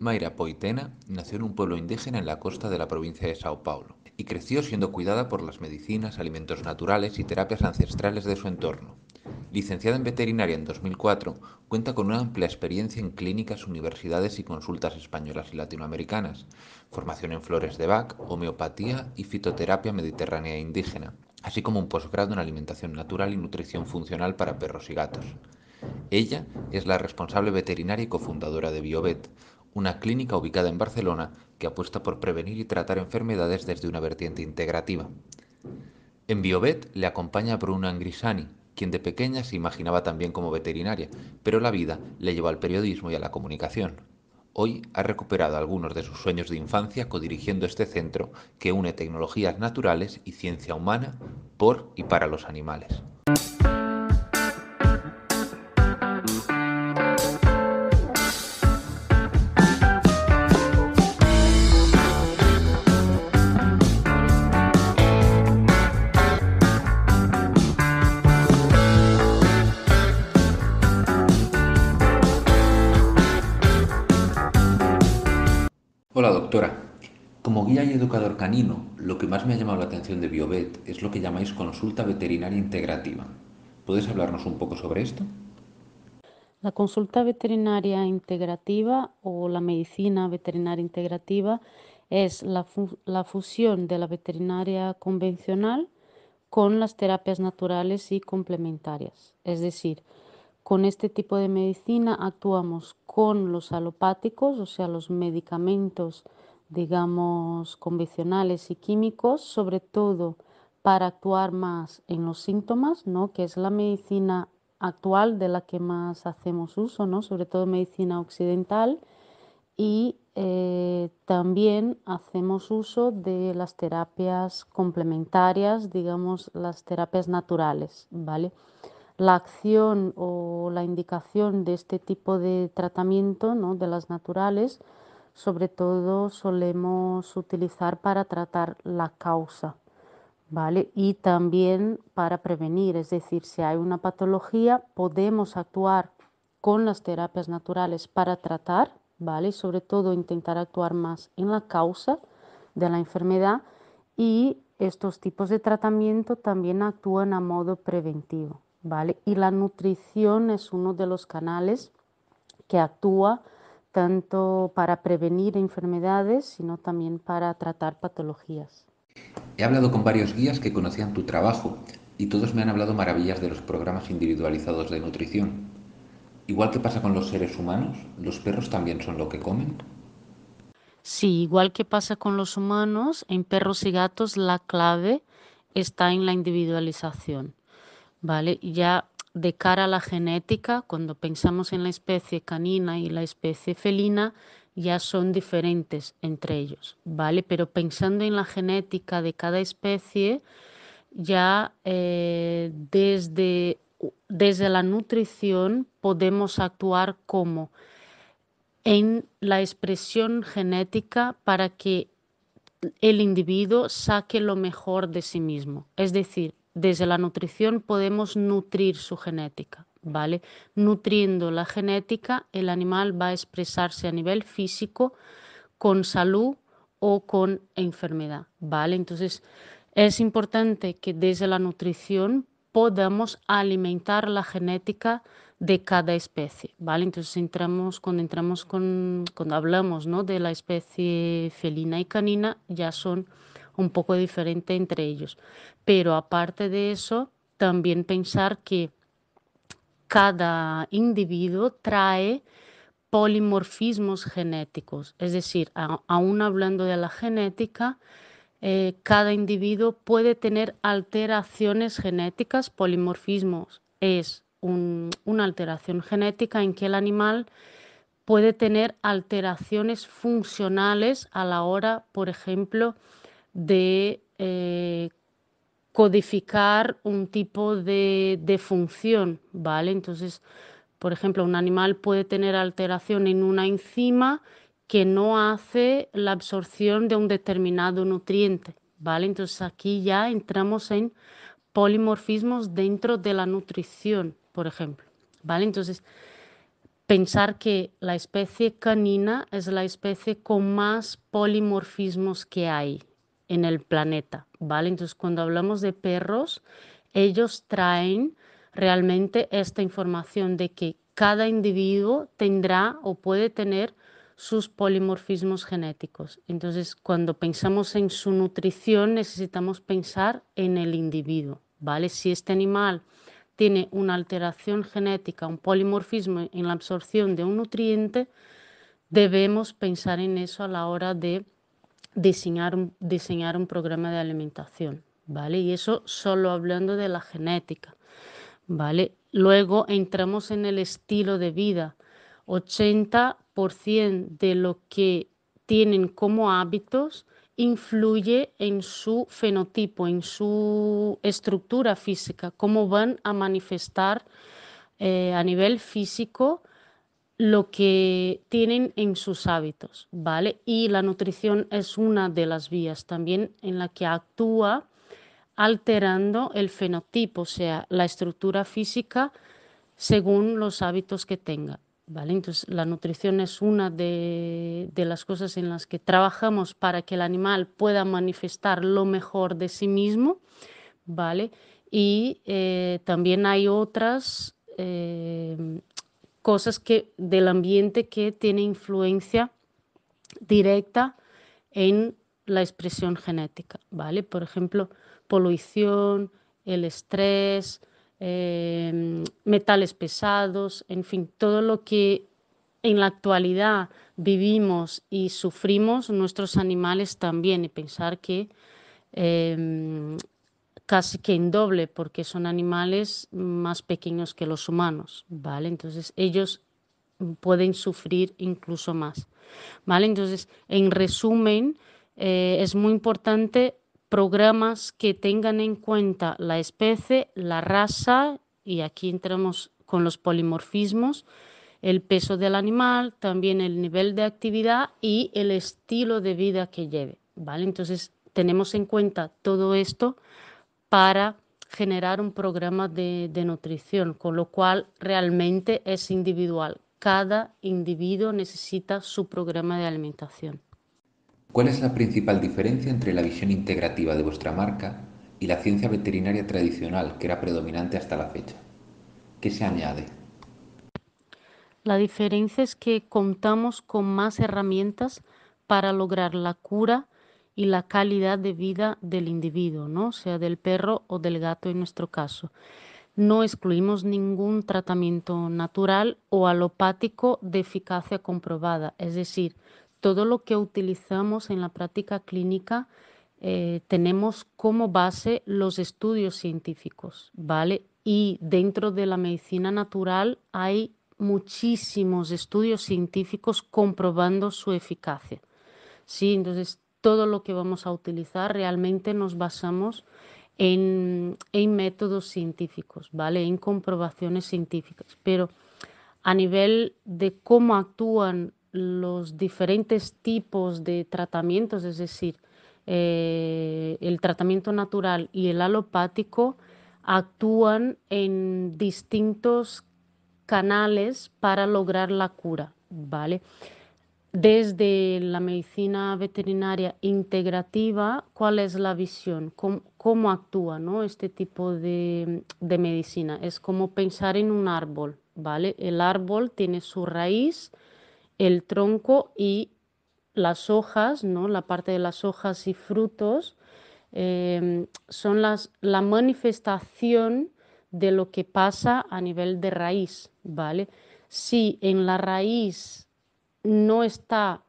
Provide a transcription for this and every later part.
Mayra Poitena nació en un pueblo indígena en la costa de la provincia de Sao Paulo y creció siendo cuidada por las medicinas, alimentos naturales y terapias ancestrales de su entorno. Licenciada en veterinaria en 2004, cuenta con una amplia experiencia en clínicas, universidades y consultas españolas y latinoamericanas, formación en flores de Bach, homeopatía y fitoterapia mediterránea e indígena, así como un posgrado en alimentación natural y nutrición funcional para perros y gatos. Ella es la responsable veterinaria y cofundadora de BioVet, una clínica ubicada en Barcelona que apuesta por prevenir y tratar enfermedades desde una vertiente integrativa. En Biovet le acompaña Bruna Angrisani, quien de pequeña se imaginaba también como veterinaria, pero la vida le llevó al periodismo y a la comunicación. Hoy ha recuperado algunos de sus sueños de infancia codirigiendo este centro que une tecnologías naturales y ciencia humana por y para los animales. lo que más me ha llamado la atención de BioVet es lo que llamáis consulta veterinaria integrativa. ¿Puedes hablarnos un poco sobre esto? La consulta veterinaria integrativa o la medicina veterinaria integrativa es la, la fusión de la veterinaria convencional con las terapias naturales y complementarias. Es decir, con este tipo de medicina actuamos con los alopáticos, o sea, los medicamentos digamos, convencionales y químicos, sobre todo para actuar más en los síntomas, ¿no? que es la medicina actual de la que más hacemos uso, ¿no? sobre todo medicina occidental, y eh, también hacemos uso de las terapias complementarias, digamos, las terapias naturales, ¿vale? La acción o la indicación de este tipo de tratamiento, ¿no? de las naturales, sobre todo solemos utilizar para tratar la causa, ¿vale? Y también para prevenir, es decir, si hay una patología, podemos actuar con las terapias naturales para tratar, ¿vale? Sobre todo intentar actuar más en la causa de la enfermedad y estos tipos de tratamiento también actúan a modo preventivo, ¿vale? Y la nutrición es uno de los canales que actúa tanto para prevenir enfermedades, sino también para tratar patologías. He hablado con varios guías que conocían tu trabajo y todos me han hablado maravillas de los programas individualizados de nutrición. Igual que pasa con los seres humanos, ¿los perros también son lo que comen? Sí, igual que pasa con los humanos, en perros y gatos la clave está en la individualización. ¿Vale? Ya de cara a la genética, cuando pensamos en la especie canina y la especie felina, ya son diferentes entre ellos, ¿vale? Pero pensando en la genética de cada especie, ya eh, desde, desde la nutrición podemos actuar como en la expresión genética para que el individuo saque lo mejor de sí mismo. Es decir, desde la nutrición podemos nutrir su genética, ¿vale? Nutriendo la genética, el animal va a expresarse a nivel físico con salud o con enfermedad, ¿vale? Entonces, es importante que desde la nutrición podamos alimentar la genética de cada especie, ¿vale? Entonces entramos, cuando entramos con, cuando hablamos, ¿no? De la especie felina y canina, ya son un poco diferente entre ellos. Pero aparte de eso, también pensar que cada individuo trae polimorfismos genéticos, es decir, aún hablando de la genética, eh, cada individuo puede tener alteraciones genéticas. Polimorfismos es una alteración genética en que el animal puede tener alteraciones funcionales a la hora, por ejemplo, de eh, codificar un tipo de, de, función, ¿vale? Entonces, por ejemplo, un animal puede tener alteración en una enzima que no hace la absorción de un determinado nutriente, ¿vale? Entonces aquí ya entramos en polimorfismos dentro de la nutrición, por ejemplo, ¿vale? Entonces, pensar que la especie canina es la especie con más polimorfismos que hay, en el planeta, ¿vale? Entonces, cuando hablamos de perros, ellos traen realmente esta información de que cada individuo tendrá o puede tener sus polimorfismos genéticos. Entonces, cuando pensamos en su nutrición, necesitamos pensar en el individuo, ¿vale? Si este animal tiene una alteración genética, un polimorfismo en la absorción de un nutriente, debemos pensar en eso a la hora de diseñar un, diseñar un programa de alimentación, ¿vale? Y eso solo hablando de la genética, ¿vale? Luego entramos en el estilo de vida. 80% de lo que tienen como hábitos influye en su fenotipo, en su estructura física, cómo van a manifestar eh, a nivel físico lo que tienen en sus hábitos, ¿vale? Y la nutrición es una de las vías también en la que actúa alterando el fenotipo, o sea, la estructura física según los hábitos que tenga, ¿vale? Entonces, la nutrición es una de, las cosas en las que trabajamos para que el animal pueda manifestar lo mejor de sí mismo, ¿vale? Y eh, también hay otras... Eh, cosas que, del ambiente que tienen influencia directa en la expresión genética, ¿vale? Por ejemplo, polución, el estrés, em, metales pesados, en fin, todo lo que en la actualidad vivimos y sufrimos nuestros animales también, y pensar que em, casi que en doble porque son animales más pequeños que los humanos, ¿vale? Entonces ellos pueden sufrir incluso más, ¿vale? Entonces, en resumen, eh, es muy importante programas que tengan en cuenta la especie, la raza, y aquí entramos con los polimorfismos, el peso del animal, también el nivel de actividad y el estilo de vida que lleve, ¿vale? Entonces, tenemos en cuenta todo esto para generar un programa de, nutrición, con lo cual realmente es individual. Cada individuo necesita su programa de alimentación. ¿Cuál es la principal diferencia entre la visión integrativa de vuestra marca y la ciencia veterinaria tradicional que era predominante hasta la fecha? ¿Qué se añade? La diferencia es que contamos con más herramientas para lograr la cura y la calidad de vida del individuo, ¿no? sea del perro o del gato en nuestro caso. No excluimos ningún tratamiento natural o alopático de eficacia comprobada, es decir, todo lo que utilizamos en la práctica clínica eh, tenemos como base los estudios científicos, ¿vale? Y dentro de la medicina natural hay muchísimos estudios científicos comprobando su eficacia. Sí, entonces todo lo que vamos a utilizar realmente nos basamos en, métodos científicos, ¿vale? En comprobaciones científicas. Pero a nivel de cómo actúan los diferentes tipos de tratamientos, es decir, eh, el tratamiento natural y el alopático, actúan en distintos canales para lograr la cura, ¿vale? desde la medicina veterinaria integrativa, cuál es la visión, cómo, actúa este tipo de, medicina. Es como pensar en un árbol, ¿vale? El árbol tiene su raíz, el tronco y las hojas, ¿no? La parte de las hojas y frutos em, son las, la manifestación de lo que pasa a nivel de raíz, ¿vale? Si en la raíz no está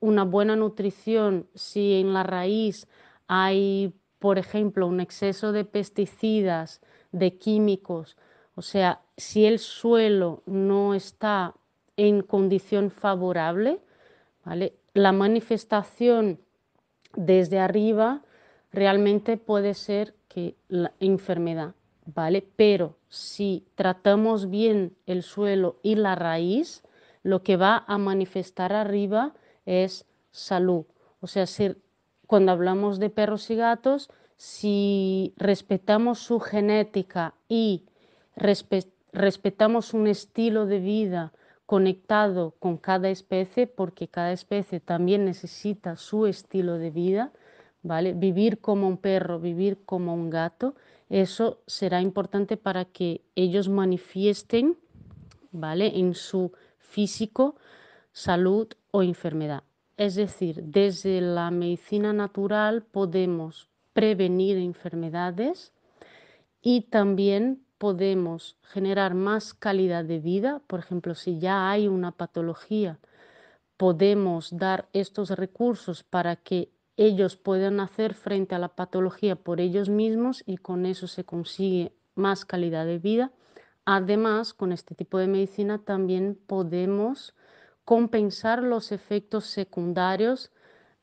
una buena nutrición si en la raíz hay, por ejemplo, un exceso de pesticidas, de químicos, o sea, si el suelo no está en condición favorable, ¿vale? la manifestación desde arriba realmente puede ser que la enfermedad, ¿vale? Pero si tratamos bien el suelo y la raíz, lo que va a manifestar arriba es salud. O sea, si, cuando hablamos de perros y gatos, si respetamos su genética y respetamos un estilo de vida conectado con cada especie, porque cada especie también necesita su estilo de vida, ¿vale? Vivir como un perro, vivir como un gato, eso será importante para que ellos manifiesten, ¿vale? En su físico, salud o enfermedad. Es decir, desde la medicina natural podemos prevenir enfermedades y también podemos generar más calidad de vida. Por ejemplo, si ya hay una patología, podemos dar estos recursos para que ellos puedan hacer frente a la patología por ellos mismos y con eso se consigue más calidad de vida. Además, con este tipo de medicina también podemos compensar los efectos secundarios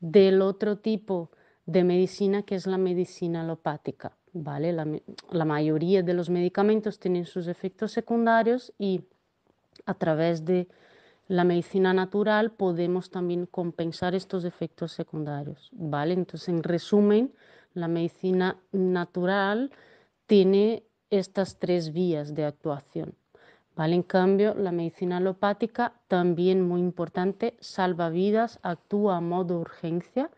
del otro tipo de medicina que es la medicina alopática. ¿vale? La, mayoría de los medicamentos tienen sus efectos secundarios y a través de la medicina natural podemos también compensar estos efectos secundarios. ¿vale? Entonces, en resumen, la medicina natural tiene estas tres vías de actuación. ¿vale? En cambio, la medicina alopática, también muy importante, salva vidas, actúa a modo urgencia.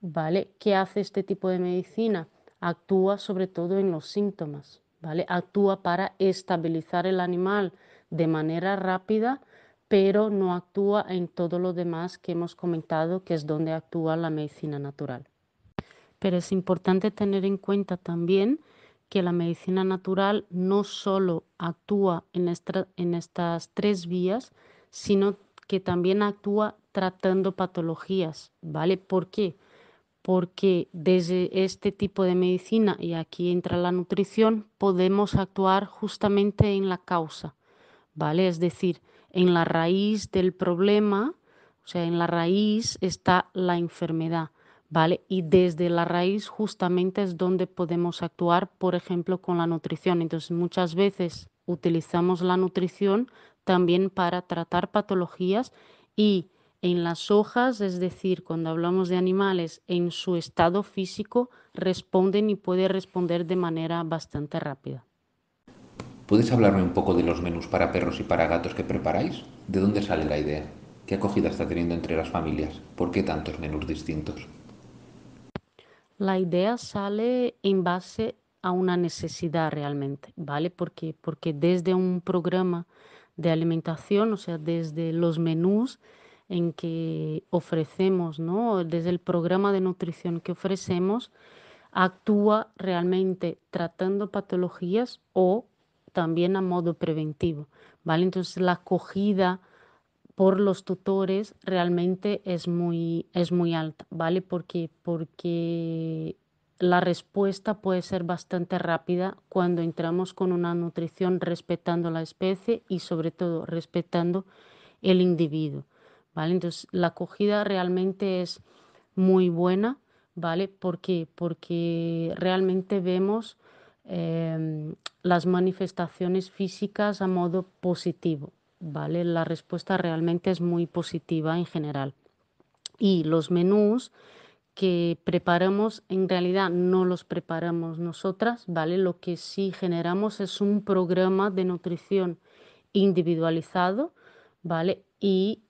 ¿vale? ¿Qué hace este tipo de medicina? Actúa sobre todo en los síntomas, ¿vale? Actúa para estabilizar el animal de manera rápida, pero no actúa en todo lo demás que hemos comentado, que es donde actúa la medicina natural. Pero es importante tener en cuenta también que la medicina natural no solo actúa en, estas tres vías, sino que también actúa tratando patologías, ¿vale? ¿Por qué? Porque desde este tipo de medicina, y aquí entra la nutrición, podemos actuar justamente en la causa, ¿vale? Es decir, en la raíz del problema, o sea, en la raíz está la enfermedad. Y desde la raíz justamente es donde podemos actuar, por ejemplo, con la nutrición. Entonces, muchas veces utilizamos la nutrición también para tratar patologías y en las hojas, es decir, cuando hablamos de animales, en su estado físico, responden y puede responder de manera bastante rápida. ¿Puedes hablarme un poco de los menús para perros y para gatos que preparáis? ¿De dónde sale la idea? ¿Qué acogida está teniendo entre las familias? ¿Por qué tantos menús distintos? La idea sale en base a una necesidad realmente, ¿vale? Porque, porque desde un programa de alimentación, o sea, desde los menús en que ofrecemos, ¿no? Desde el programa de nutrición que ofrecemos, actúa realmente tratando patologías o también a modo preventivo, ¿vale? Entonces la acogida por los tutores realmente es muy, es muy alta, ¿vale? Porque, porque la respuesta puede ser bastante rápida cuando entramos con una nutrición respetando la especie y sobre todo respetando el individuo, ¿vale? Entonces la acogida realmente es muy buena, ¿vale? ¿Por Porque realmente vemos em, las manifestaciones físicas a modo positivo, ¿vale? La respuesta realmente es muy positiva en general. Y los menús que preparamos, en realidad no los preparamos nosotras, ¿vale? Lo que sí generamos es un programa de nutrición individualizado, ¿vale? Y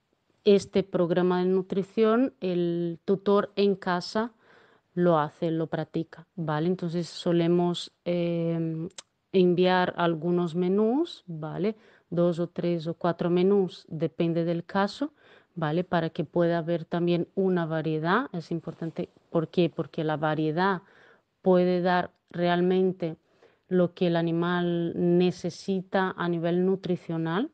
este programa de nutrición, el tutor en casa lo hace, lo practica, ¿vale? Entonces solemos eh, enviar algunos menús, ¿vale? Dos o tres o cuatro menús, depende del caso, ¿vale? Para que pueda haber también una variedad. Es importante, ¿por qué? Porque la variedad puede dar realmente lo que el animal necesita a nivel nutricional,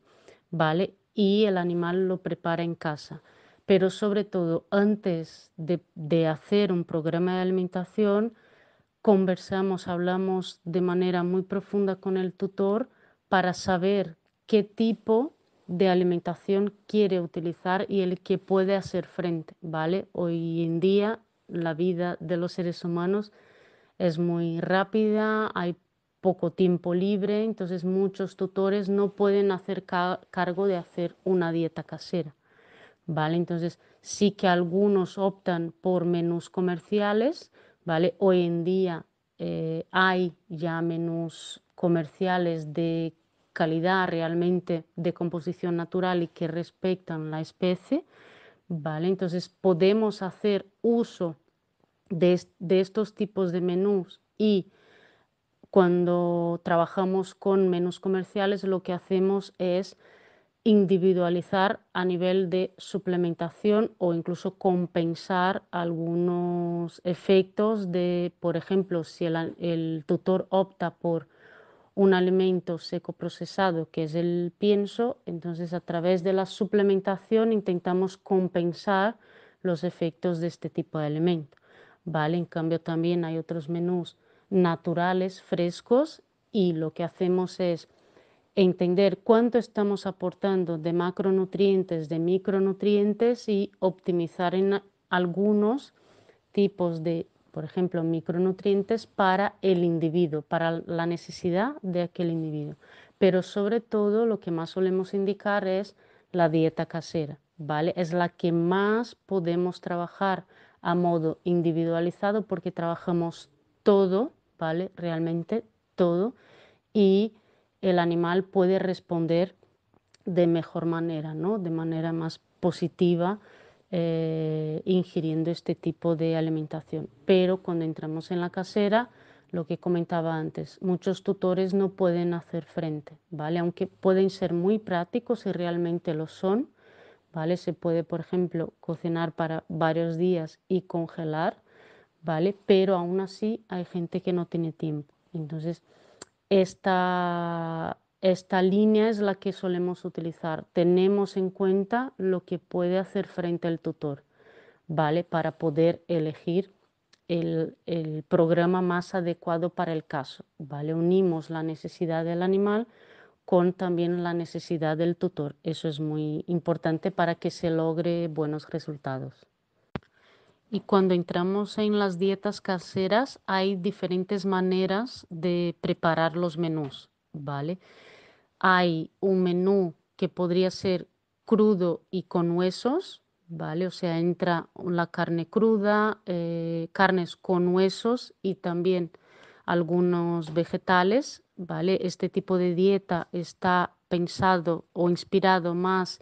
¿vale? Y el animal lo prepara en casa. Pero sobre todo, antes de, de hacer un programa de alimentación, conversamos, hablamos de manera muy profunda con el tutor para saber qué tipo de alimentación quiere utilizar y el que puede hacer frente, ¿vale? Hoy en día la vida de los seres humanos es muy rápida, hay poco tiempo libre, entonces muchos tutores no pueden hacer cargo de hacer una dieta casera, ¿vale? Entonces sí que algunos optan por menús comerciales, Hoy en día eh, hay ya menús comerciales de calidad realmente de composición natural y que respetan la especie, ¿vale? Entonces podemos hacer uso de estos tipos de menús y cuando trabajamos con menús comerciales lo que hacemos es individualizar a nivel de suplementación o incluso compensar algunos efectos de, por ejemplo, si el, tutor opta por un alimento seco procesado que es el pienso, entonces a través de la suplementación intentamos compensar los efectos de este tipo de alimento. ¿vale? En cambio también hay otros menús naturales, frescos, y lo que hacemos es e entender cuánto estamos aportando de macronutrientes, de micronutrientes y optimizar en algunos tipos de, por ejemplo, micronutrientes para el individuo, para la necesidad de aquel individuo. Pero sobre todo lo que más solemos indicar es la dieta casera, ¿vale? Es la que más podemos trabajar a modo individualizado porque trabajamos todo, ¿vale? Realmente todo y el animal puede responder de mejor manera, ¿no? de manera más positiva, eh, ingiriendo este tipo de alimentación. Pero cuando entramos en la casera, lo que comentaba antes, muchos tutores no pueden hacer frente, ¿vale? Aunque pueden ser muy prácticos y realmente lo son, ¿vale? Se puede, por ejemplo, cocinar para varios días y congelar, ¿vale? Pero aún así hay gente que no tiene tiempo. Entonces, esta, línea es la que solemos utilizar. Tenemos en cuenta lo que puede hacer frente al tutor, ¿vale? Para poder elegir el, el, programa más adecuado para el caso. ¿vale? Unimos la necesidad del animal con también la necesidad del tutor. Eso es muy importante para que se logre buenos resultados. Y cuando entramos en las dietas caseras, hay diferentes maneras de preparar los menús, ¿vale? Hay un menú que podría ser crudo y con huesos, ¿vale? O sea, entra la carne cruda, eh, carnes con huesos y también algunos vegetales, ¿vale? Este tipo de dieta está pensado o inspirado más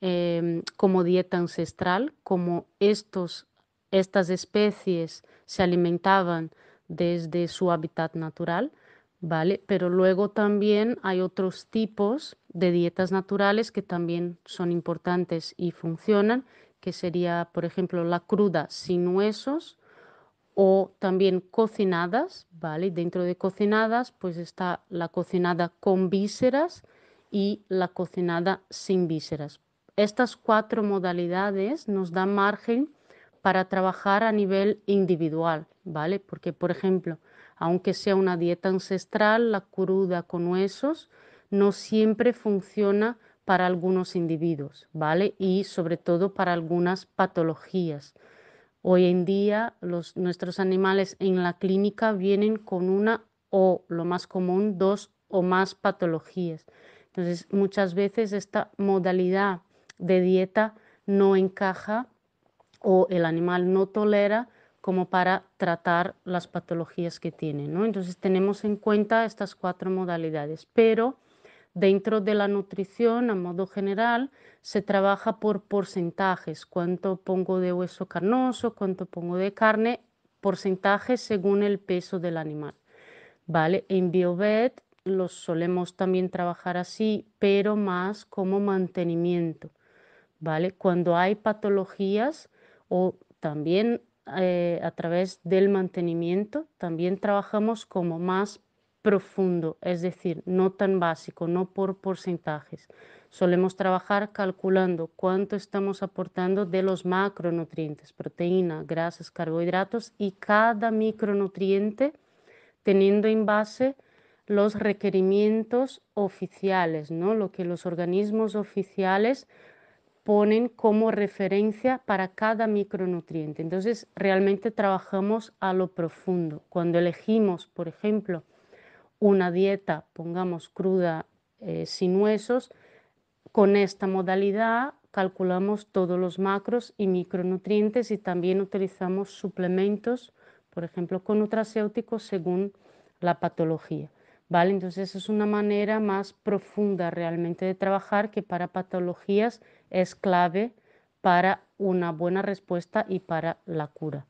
em, como dieta ancestral, como estos estas especies se alimentaban desde su hábitat natural, ¿vale? Pero luego también hay otros tipos de dietas naturales que también son importantes y funcionan, que sería, por ejemplo, la cruda sin huesos o también cocinadas, ¿vale? Dentro de cocinadas, pues está la cocinada con vísceras y la cocinada sin vísceras. Estas cuatro modalidades nos dan margen para trabajar a nivel individual, ¿vale? Porque, por ejemplo, aunque sea una dieta ancestral, la cruda con huesos no siempre funciona para algunos individuos, ¿vale? Y sobre todo para algunas patologías. Hoy en día los, nuestros animales en la clínica vienen con una o, lo más común, dos o más patologías. Entonces, muchas veces esta modalidad de dieta no encaja o el animal no tolera como para tratar las patologías que tiene. ¿no? Entonces tenemos en cuenta estas cuatro modalidades, pero dentro de la nutrición a modo general se trabaja por porcentajes, cuánto pongo de hueso carnoso, cuánto pongo de carne, porcentajes según el peso del animal. ¿vale? En BioVet los solemos también trabajar así, pero más como mantenimiento. ¿vale? Cuando hay patologías, o también eh, a través del mantenimiento, también trabajamos como más profundo, es decir, no tan básico, no por porcentajes. Solemos trabajar calculando cuánto estamos aportando de los macronutrientes, proteína, grasas, carbohidratos y cada micronutriente teniendo en base los requerimientos oficiales, ¿no? lo que los organismos oficiales ponen como referencia para cada micronutriente. Entonces, realmente trabajamos a lo profundo. Cuando elegimos, por ejemplo, una dieta, pongamos cruda, eh, sin huesos, con esta modalidad calculamos todos los macros y micronutrientes y también utilizamos suplementos, por ejemplo, con nutracéuticos según la patología. ¿vale? Entonces es una manera más profunda realmente de trabajar que para patologías es clave para una buena respuesta y para la cura.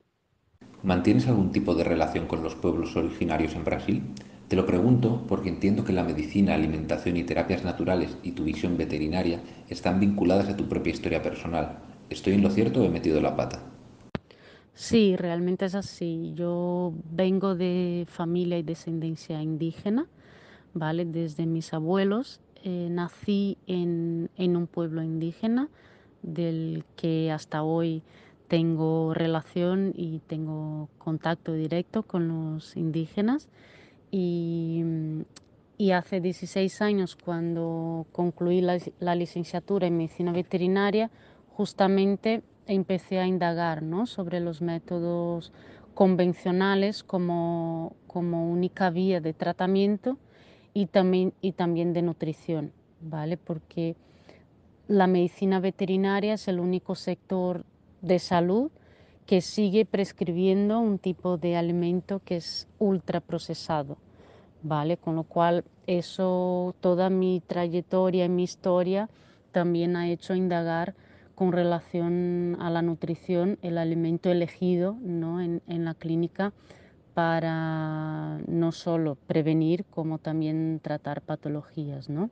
¿Mantienes algún tipo de relación con los pueblos originarios en Brasil? Te lo pregunto porque entiendo que la medicina, alimentación y terapias naturales y tu visión veterinaria están vinculadas a tu propia historia personal. ¿Estoy en lo cierto o he metido la pata? Sí, realmente es así. Yo vengo de familia y descendencia indígena, ¿vale? Desde mis abuelos. Eh, nací en, un pueblo indígena del que hasta hoy tengo relación y tengo contacto directo con los indígenas. Y, mm, hace 16 años, cuando concluí la, la licenciatura en medicina veterinaria, justamente empecé a indagar sobre los métodos convencionales como, como única vía de tratamiento y también, y también de nutrición, ¿vale? Porque la medicina veterinaria es el único sector de salud que sigue prescribiendo un tipo de alimento que es ultra procesado, ¿vale? Con lo cual eso, toda mi trayectoria y mi historia también ha hecho indagar con relación a la nutrición, el alimento elegido ¿no? en, la clínica para no solo prevenir, como también tratar patologías. ¿no?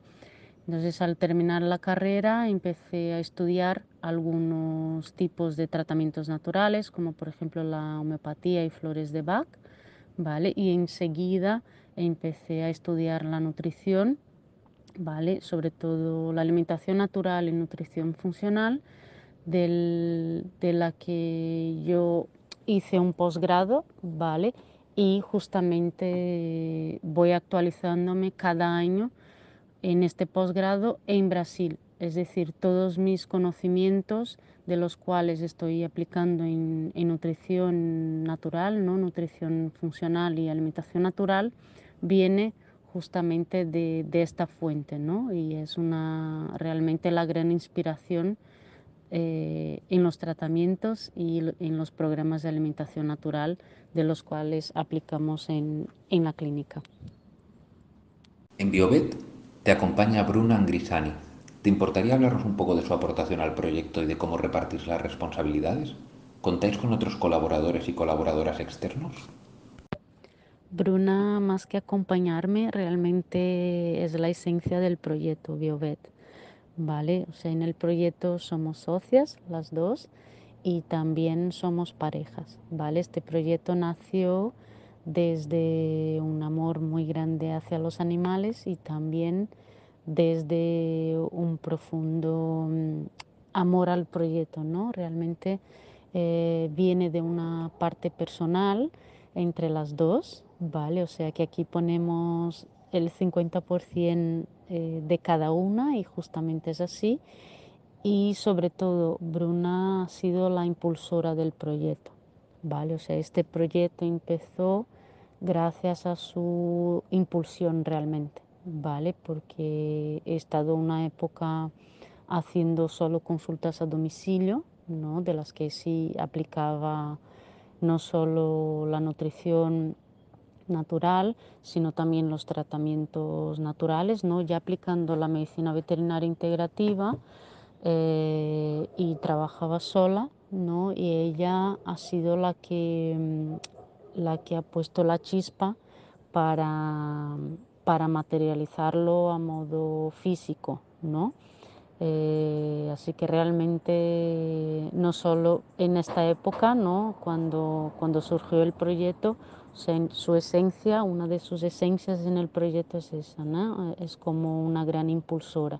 Entonces, al terminar la carrera, empecé a estudiar algunos tipos de tratamientos naturales, como por ejemplo la homeopatía y flores de Bach, ¿vale? Y enseguida empecé a estudiar la nutrición sobre todo la alimentación natural y nutrición funcional, de la que yo hice un posgrado, ¿vale? Y justamente voy actualizándome cada año en este posgrado en Brasil. Es decir, todos mis conocimientos de los cuales estoy aplicando en, en nutrición natural, ¿no? nutrición funcional y alimentación natural, viene justamente de, esta fuente, ¿no? Y es una, realmente la gran inspiración eh, en los tratamientos y en los programas de alimentación natural de los cuales aplicamos en, en la clínica. En Biobet te acompaña Bruna Angrisani. ¿Te importaría hablarnos un poco de su aportación al proyecto y de cómo repartís las responsabilidades? ¿Contáis con otros colaboradores y colaboradoras externos? Bruna, más que acompañarme, realmente es la esencia del proyecto BioVet. ¿Vale? O sea, en el proyecto somos socias, las dos, y también somos parejas, ¿vale? Este proyecto nació desde un amor muy grande hacia los animales y también desde un profundo mm, amor al proyecto, ¿no? Realmente eh, viene de una parte personal entre las dos, Vale, o sea que aquí ponemos el 50% eh, de cada una y justamente es así. Y sobre todo, Bruna ha sido la impulsora del proyecto. Vale, o sea, este proyecto empezó gracias a su impulsión realmente, ¿vale? Porque he estado una época haciendo solo consultas a domicilio, ¿no? De las que sí aplicaba no solo la nutrición natural, sino también los tratamientos naturales, ¿no? ya aplicando la medicina veterinaria integrativa eh, y trabajaba sola, ¿no? y ella ha sido la que, mm, la que ha puesto la chispa para, materializarlo a modo físico. ¿no? Eh, así que realmente no solo en esta época, ¿no? cuando surgió el proyecto, su esencia, una de sus esencias en el proyecto es esa, eh, es como una gran impulsora.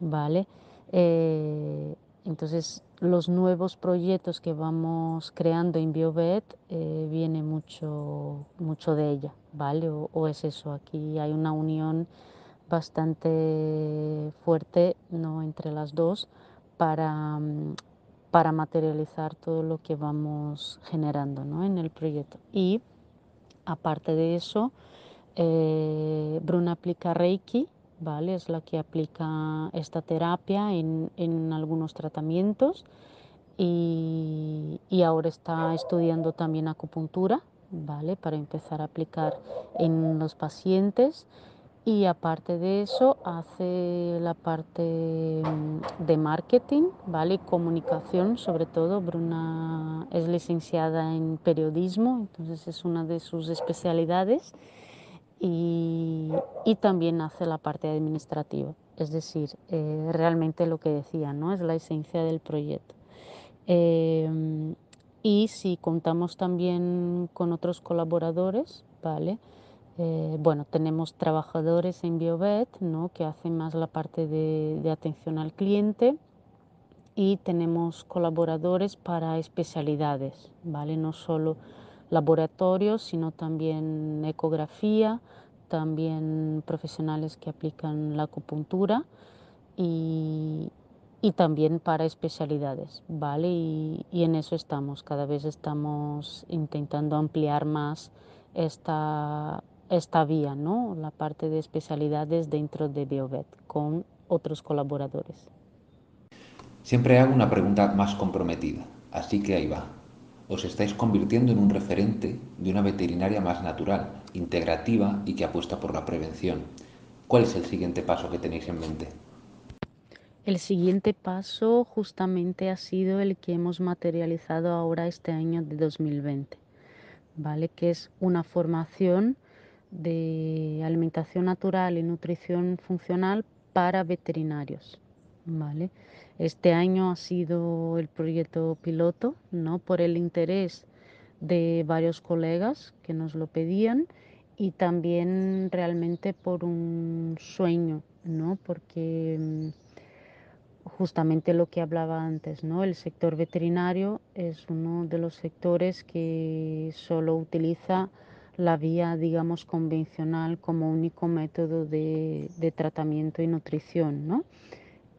¿vale? Eh, entonces, los nuevos proyectos que vamos creando en BioVet eh, viene mucho, mucho de ella, ¿vale? O, es eso, aquí hay una unión bastante fuerte ¿no? entre las dos para, mm, para materializar todo lo que vamos generando en el proyecto. Y Aparte de eso, eh, Bruna aplica Reiki, ¿vale? Es la que aplica esta terapia en, algunos tratamientos y, y, ahora está estudiando también acupuntura, ¿vale? Para empezar a aplicar en los pacientes y aparte de eso, hace la parte mm, de marketing, ¿vale? comunicación, sobre todo. Bruna es licenciada en periodismo, entonces es una de sus especialidades. Y, también hace la parte administrativa, es decir, eh, realmente lo que decía, ¿no? Es la esencia del proyecto. Em, y si contamos también con otros colaboradores, ¿vale? Eh, bueno, tenemos trabajadores en BioVet ¿no? que hacen más la parte de, atención al cliente y tenemos colaboradores para especialidades, ¿vale? No solo laboratorios, sino también ecografía, también profesionales que aplican la acupuntura y, también para especialidades, ¿vale? y, en eso estamos, cada vez estamos intentando ampliar más esta, esta vía, ¿no? la parte de especialidades dentro de BioVet con otros colaboradores. Siempre hago una pregunta más comprometida, así que ahí va. Os estáis convirtiendo en un referente de una veterinaria más natural, integrativa y que apuesta por la prevención. ¿Cuál es el siguiente paso que tenéis en mente? El siguiente paso justamente ha sido el que hemos materializado ahora este año de 2020, ¿vale? Que es una formación de alimentación natural y nutrición funcional para veterinarios. Este año ha sido el proyecto piloto, ¿no? por el interés de varios colegas que nos lo pedían y también realmente por un sueño, ¿no? porque mm, justamente lo que hablaba antes, ¿no? el sector veterinario es uno de los sectores que solo utiliza la vía, digamos, convencional como único método de, tratamiento y nutrición,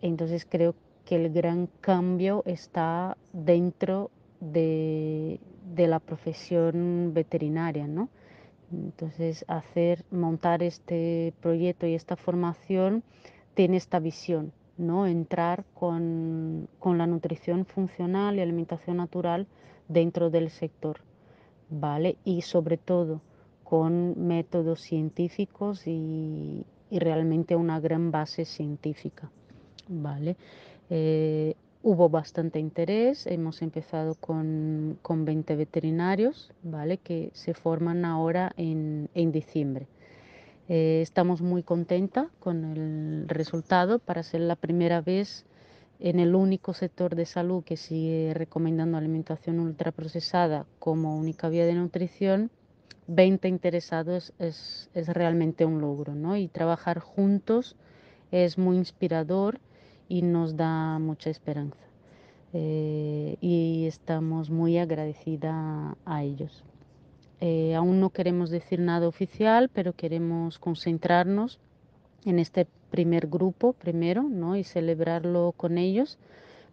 Entonces creo que el gran cambio está dentro de, la profesión veterinaria, Entonces, hacer, montar este proyecto y esta formación tiene esta visión, ¿no? Entrar con, con la nutrición funcional y alimentación natural dentro del sector. ¿vale? Y sobre todo con métodos científicos y, realmente una gran base científica, ¿vale? Eh, hubo bastante interés, hemos empezado con, con, 20 veterinarios, ¿vale? Que se forman ahora en, diciembre. Eh, estamos muy contenta con el resultado para ser la primera vez en el único sector de salud que sigue recomendando alimentación ultraprocesada como única vía de nutrición, 20 interesados es, realmente un logro, ¿no? Y trabajar juntos es muy inspirador y nos da mucha esperanza. Eh, y estamos muy agradecida a ellos. Eh, aún no queremos decir nada oficial, pero queremos concentrarnos en este primer grupo primero, ¿no? Y celebrarlo con ellos,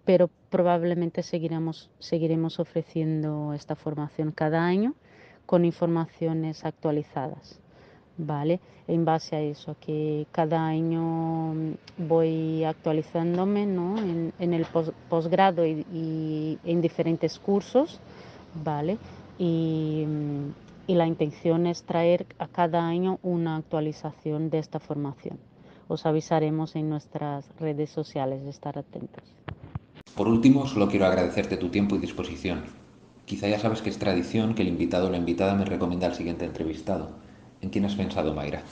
pero probablemente seguiremos, seguiremos ofreciendo esta formación cada año con informaciones actualizadas, ¿vale? En base a eso, que cada año mm, voy actualizándome, ¿no? En, el posgrado y, en diferentes cursos, ¿vale? Mm, y la intención es traer a cada año una actualización de esta formación os avisaremos en nuestras redes sociales de estar atentos. Por último, solo quiero agradecerte tu tiempo y disposición. Quizá ya sabes que es tradición que el invitado o la invitada me recomienda al siguiente entrevistado. ¿En quién has pensado, Mayra?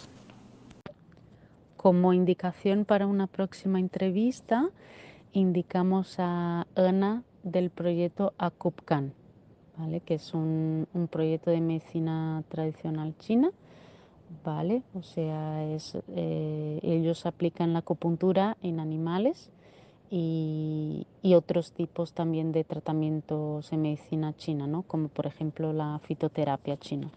Como indicación para una próxima entrevista, indicamos a Ana del proyecto Akupkan, que es un proyecto de medicina tradicional china ¿vale? O sea, es, eh, ellos aplican la acupuntura en animales y, otros tipos también de tratamientos en medicina china, ¿no? Como por ejemplo la fitoterapia china.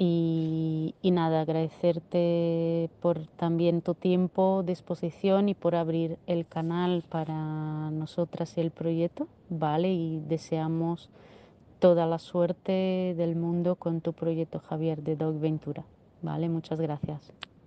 Y, nada, agradecerte por también tu tiempo, disposición y por abrir el canal para nosotras y el proyecto, ¿vale? Y deseamos toda la suerte del mundo con tu proyecto Javier de Dog Ventura. Vale, muchas gracias.